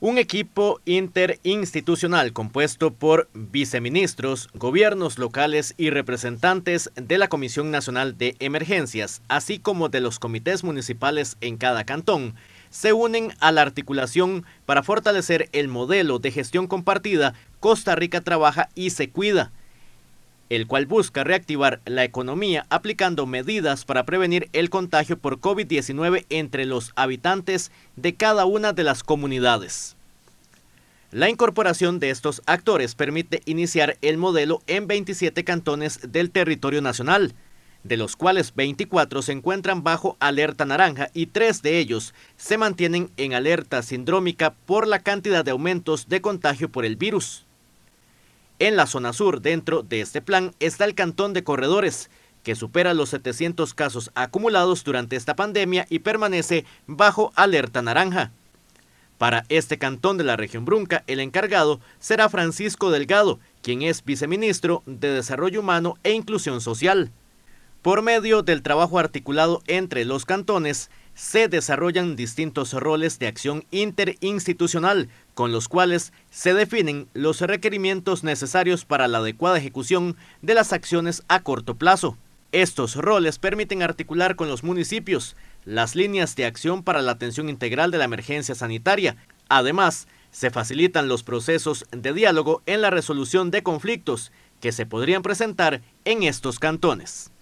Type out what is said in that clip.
Un equipo interinstitucional compuesto por viceministros, gobiernos locales y representantes de la Comisión Nacional de Emergencias, así como de los comités municipales en cada cantón, se unen a la articulación para fortalecer el modelo de gestión compartida Costa Rica trabaja y se cuida, el cual busca reactivar la economía aplicando medidas para prevenir el contagio por COVID-19 entre los habitantes de cada una de las comunidades. La incorporación de estos actores permite iniciar el modelo en 27 cantones del territorio nacional, de los cuales 24 se encuentran bajo alerta naranja y tres de ellos se mantienen en alerta sindrómica por la cantidad de aumentos de contagio por el virus. En la zona sur, dentro de este plan, está el Cantón de Corredores, que supera los 700 casos acumulados durante esta pandemia y permanece bajo alerta naranja. Para este cantón de la región Brunca, el encargado será Francisco Delgado, quien es viceministro de Desarrollo Humano e Inclusión Social. Por medio del trabajo articulado entre los cantones, se desarrollan distintos roles de acción interinstitucional, con los cuales se definen los requerimientos necesarios para la adecuada ejecución de las acciones a corto plazo. Estos roles permiten articular con los municipios las líneas de acción para la atención integral de la emergencia sanitaria. Además, se facilitan los procesos de diálogo en la resolución de conflictos que se podrían presentar en estos cantones.